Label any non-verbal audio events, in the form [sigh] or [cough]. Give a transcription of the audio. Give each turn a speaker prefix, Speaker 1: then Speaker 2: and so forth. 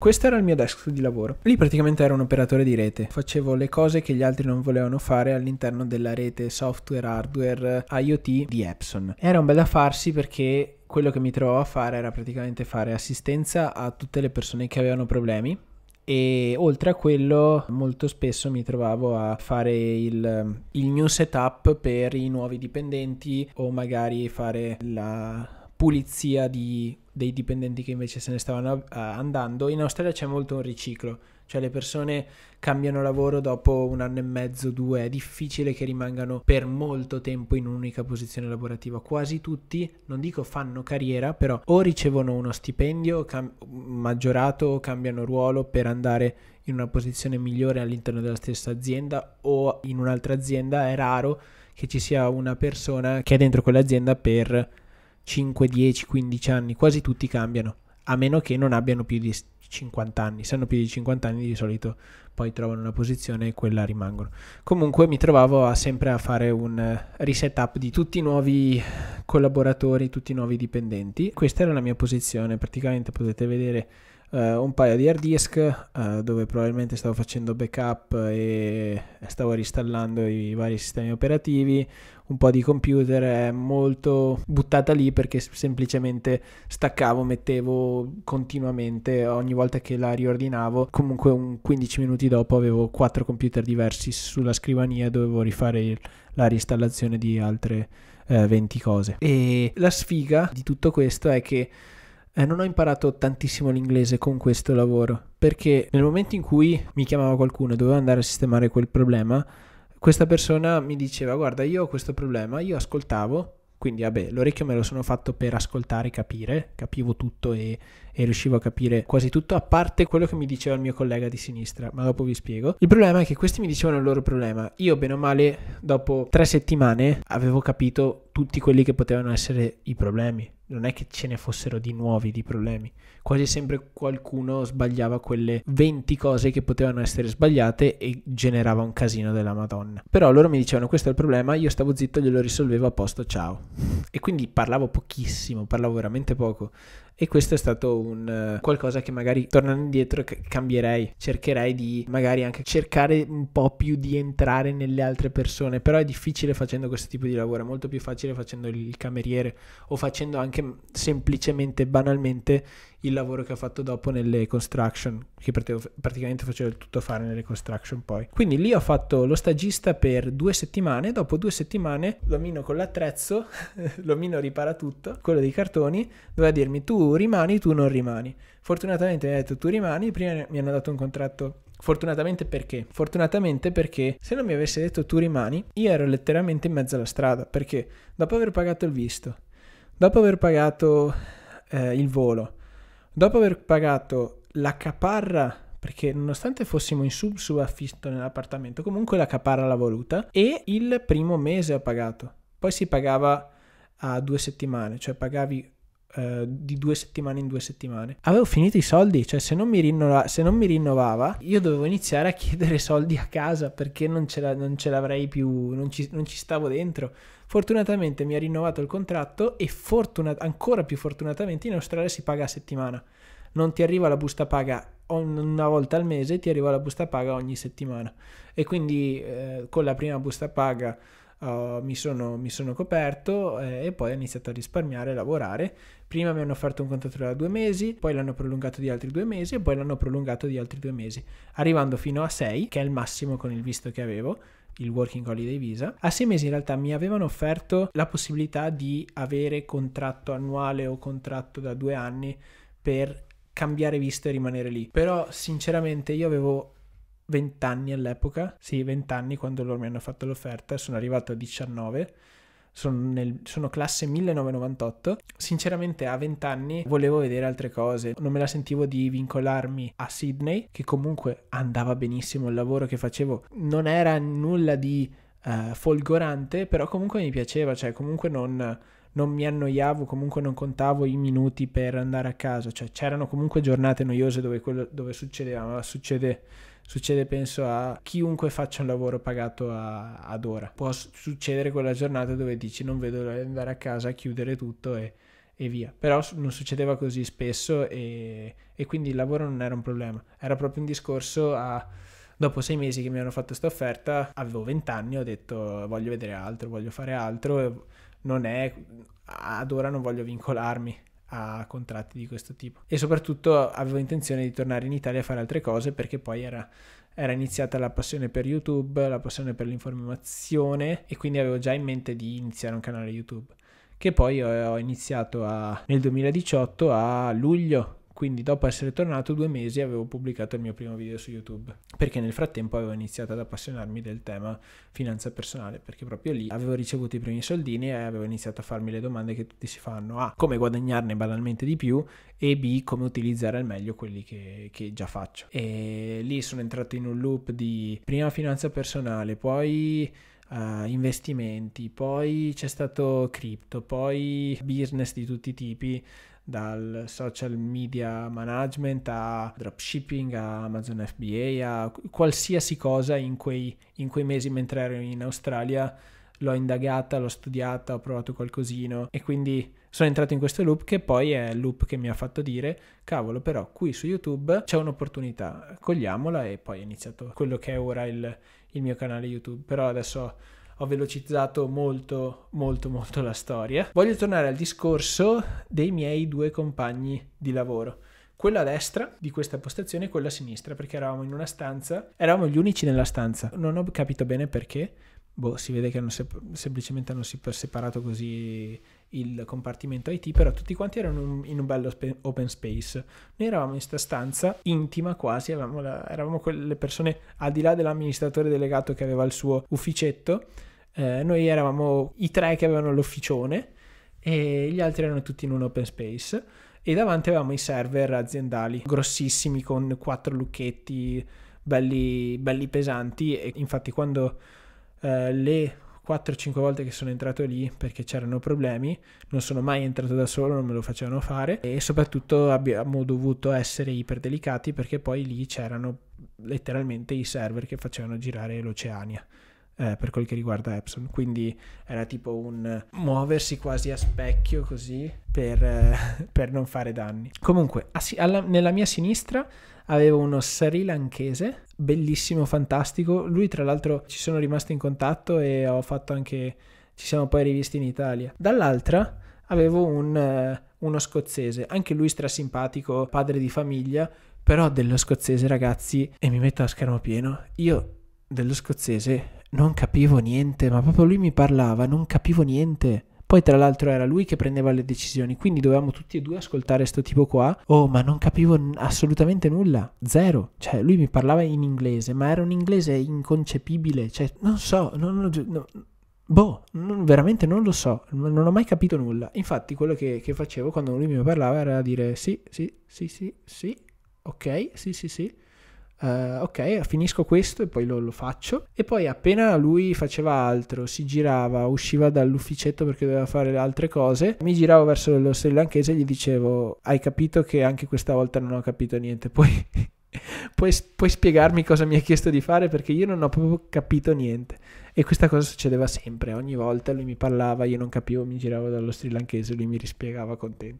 Speaker 1: Questo era il mio desk di lavoro. Lì praticamente ero un operatore di rete. Facevo le cose che gli altri non volevano fare all'interno della rete software, hardware, IoT di Epson. Era un bel da farsi perché quello che mi trovavo a fare era praticamente fare assistenza a tutte le persone che avevano problemi e oltre a quello molto spesso mi trovavo a fare il, il new setup per i nuovi dipendenti o magari fare la pulizia di dei dipendenti che invece se ne stavano eh, andando. In Australia c'è molto un riciclo, cioè le persone cambiano lavoro dopo un anno e mezzo, due, è difficile che rimangano per molto tempo in un'unica posizione lavorativa. Quasi tutti, non dico fanno carriera, però o ricevono uno stipendio cam- maggiorato o cambiano ruolo per andare in una posizione migliore all'interno della stessa azienda o in un'altra azienda. È raro che ci sia una persona che è dentro quell'azienda per 5, 10, 15 anni, quasi tutti cambiano, a meno che non abbiano più di 50 anni. Se hanno più di 50 anni di solito poi trovano una posizione e quella rimangono. Comunque mi trovavo a sempre a fare un eh, reset up di tutti i nuovi collaboratori, tutti i nuovi dipendenti. Questa era la mia posizione, praticamente potete vedere Uh, un paio di hard disk uh, dove probabilmente stavo facendo backup e stavo ristallando i vari sistemi operativi, un po' di computer è eh, molto buttata lì perché semplicemente staccavo, mettevo continuamente ogni volta che la riordinavo, comunque un 15 minuti dopo avevo quattro computer diversi sulla scrivania e dovevo rifare la ristallazione di altre eh, 20 cose. E la sfiga di tutto questo è che eh, non ho imparato tantissimo l'inglese con questo lavoro, perché nel momento in cui mi chiamava qualcuno e dovevo andare a sistemare quel problema, questa persona mi diceva guarda io ho questo problema, io ascoltavo, quindi vabbè l'orecchio me lo sono fatto per ascoltare e capire, capivo tutto e, e, riuscivo a capire quasi tutto, a parte quello che mi diceva il mio collega di sinistra, ma dopo vi spiego. Il problema è che questi mi dicevano il loro problema, io bene o male dopo tre settimane avevo capito tutti quelli che potevano essere i problemi. Non è che ce ne fossero di nuovi di problemi. Quasi sempre qualcuno sbagliava quelle 20 cose che potevano essere sbagliate e generava un casino della Madonna. Però loro mi dicevano questo è il problema, io stavo zitto, glielo risolvevo a posto, ciao. E quindi parlavo pochissimo, parlavo veramente poco. E questo è stato un eh, qualcosa che magari tornando indietro cambierei, cercherei di magari anche cercare un po' più di entrare nelle altre persone, però è difficile facendo questo tipo di lavoro, è molto più facile facendo il cameriere o facendo anche semplicemente, banalmente il lavoro che ho fatto dopo nelle construction, che praticamente faceva tutto fare nelle construction poi. Quindi lì ho fatto lo stagista per due settimane, dopo due settimane l'omino con l'attrezzo, [laughs] l'omino ripara tutto, quello dei cartoni, doveva dirmi tu rimani, tu non rimani. Fortunatamente mi ha detto tu rimani, prima mi hanno dato un contratto Fortunatamente perché? Fortunatamente perché se non mi avesse detto tu rimani, io ero letteralmente in mezzo alla strada, perché dopo aver pagato il visto, dopo aver pagato eh, il volo, Dopo aver pagato la caparra, perché nonostante fossimo in sub affitto nell'appartamento, comunque la caparra l'ha voluta, e il primo mese ho pagato. Poi si pagava a due settimane, cioè pagavi eh, di due settimane in due settimane. Avevo finito i soldi, cioè se non, rinnova, se non, mi rinnovava, io dovevo iniziare a chiedere soldi a casa perché non ce, la, non ce l'avrei più, non ci, non ci, stavo dentro. Fortunatamente mi ha rinnovato il contratto e fortuna, ancora più fortunatamente in Australia si paga a settimana. Non ti arriva la busta paga una volta al mese, ti arriva la busta paga ogni settimana. E quindi eh, con la prima busta paga eh, mi, sono, mi, sono, coperto eh, e poi ho iniziato a risparmiare e lavorare. Prima mi hanno offerto un contratto da due mesi, poi l'hanno prolungato di altri due mesi e poi l'hanno prolungato di altri due mesi, arrivando fino a sei, che è il massimo con il visto che avevo il Working Holiday Visa. A sei mesi in realtà mi avevano offerto la possibilità di avere contratto annuale o contratto da due anni per cambiare visto e rimanere lì. Però sinceramente io avevo 20 anni all'epoca, sì, 20 anni quando loro mi hanno fatto l'offerta, sono arrivato a 19. Sono, nel, sono classe 1998. Sinceramente, a 20 anni volevo vedere altre cose. Non me la sentivo di vincolarmi a Sydney, che comunque andava benissimo il lavoro che facevo. Non era nulla di uh, folgorante, però comunque mi piaceva, cioè, comunque non non mi annoiavo, comunque non contavo i minuti per andare a casa, cioè c'erano comunque giornate noiose dove, quello, dove succedeva, ma succede succede penso a chiunque faccia un lavoro pagato a, ad ora. Può succedere quella giornata dove dici non vedo l'ora di andare a casa, chiudere tutto e, e via. Però non succedeva così spesso e, e, quindi il lavoro non era un problema. Era proprio un discorso a... Dopo sei mesi che mi hanno fatto questa offerta, avevo vent'anni, ho detto voglio vedere altro, voglio fare altro, non è, ad ora non voglio vincolarmi a contratti di questo tipo. E soprattutto avevo intenzione di tornare in Italia a fare altre cose perché poi era, era iniziata la passione per YouTube, la passione per l'informazione e quindi avevo già in mente di iniziare un canale YouTube che poi ho iniziato a, nel 2018 a luglio quindi dopo essere tornato due mesi avevo pubblicato il mio primo video su YouTube, perché nel frattempo avevo iniziato ad appassionarmi del tema finanza personale, perché proprio lì avevo ricevuto i primi soldini e avevo iniziato a farmi le domande che tutti si fanno, a come guadagnarne banalmente di più e b come utilizzare al meglio quelli che, che già faccio. E lì sono entrato in un loop di prima finanza personale, poi... Uh, investimenti, poi c'è stato cripto, poi business di tutti i tipi, dal social media management a dropshipping, a Amazon FBA, a qualsiasi cosa in quei, in quei mesi mentre ero in Australia l'ho indagata, l'ho studiata, ho provato qualcosino e quindi sono entrato in questo loop che poi è il loop che mi ha fatto dire cavolo però qui su YouTube c'è un'opportunità, cogliamola e poi è iniziato quello che è ora il, il mio canale YouTube, però adesso ho velocizzato molto, molto, molto la storia. Voglio tornare al discorso dei miei due compagni di lavoro. Quella a destra di questa postazione e quella a sinistra, perché eravamo in una stanza, eravamo gli unici nella stanza. Non ho capito bene perché, boh, si vede che hanno se- semplicemente hanno si- separato così il compartimento IT, però tutti quanti erano in un, in un bello spe- open space. Noi eravamo in questa stanza intima quasi, la, eravamo quelle persone al di là dell'amministratore delegato che aveva il suo ufficetto, eh, noi eravamo i tre che avevano l'officione e gli altri erano tutti in un open space e davanti avevamo i server aziendali grossissimi con quattro lucchetti belli, belli pesanti e infatti quando eh, le 4-5 volte che sono entrato lì perché c'erano problemi, non sono mai entrato da solo, non me lo facevano fare e soprattutto abbiamo dovuto essere iperdelicati perché poi lì c'erano letteralmente i server che facevano girare l'Oceania eh, per quel che riguarda Epson. Quindi era tipo un muoversi quasi a specchio così per, eh, [laughs] per non fare danni. Comunque, assi- alla, nella mia sinistra avevo uno Sri Lankese, bellissimo, fantastico. Lui tra l'altro ci sono rimasto in contatto e ho fatto anche... ci siamo poi rivisti in Italia. Dall'altra avevo un, eh, uno scozzese, anche lui strasimpatico, padre di famiglia, però dello scozzese ragazzi, e mi metto a schermo pieno, io dello scozzese non capivo niente, ma proprio lui mi parlava, non capivo niente. Poi tra l'altro era lui che prendeva le decisioni, quindi dovevamo tutti e due ascoltare sto tipo qua. Oh, ma non capivo assolutamente nulla, zero. Cioè, lui mi parlava in inglese, ma era un inglese inconcepibile, cioè, non so, non, no, boh, non, veramente non lo so, non ho mai capito nulla. Infatti quello che, che facevo quando lui mi parlava era dire sì, sì, sì, sì, sì, ok, sì, sì, sì Uh, ok, finisco questo e poi lo, lo, faccio. E poi appena lui faceva altro, si girava, usciva dall'ufficetto perché doveva fare altre cose, mi giravo verso lo sri lankese e gli dicevo, hai capito che anche questa volta non ho capito niente. Poi puoi, [laughs] puoi spiegarmi cosa mi ha chiesto di fare perché io non ho proprio capito niente. E questa cosa succedeva sempre, ogni volta lui mi parlava, io non capivo, mi giravo dallo sri lankese, lui mi rispiegava contento.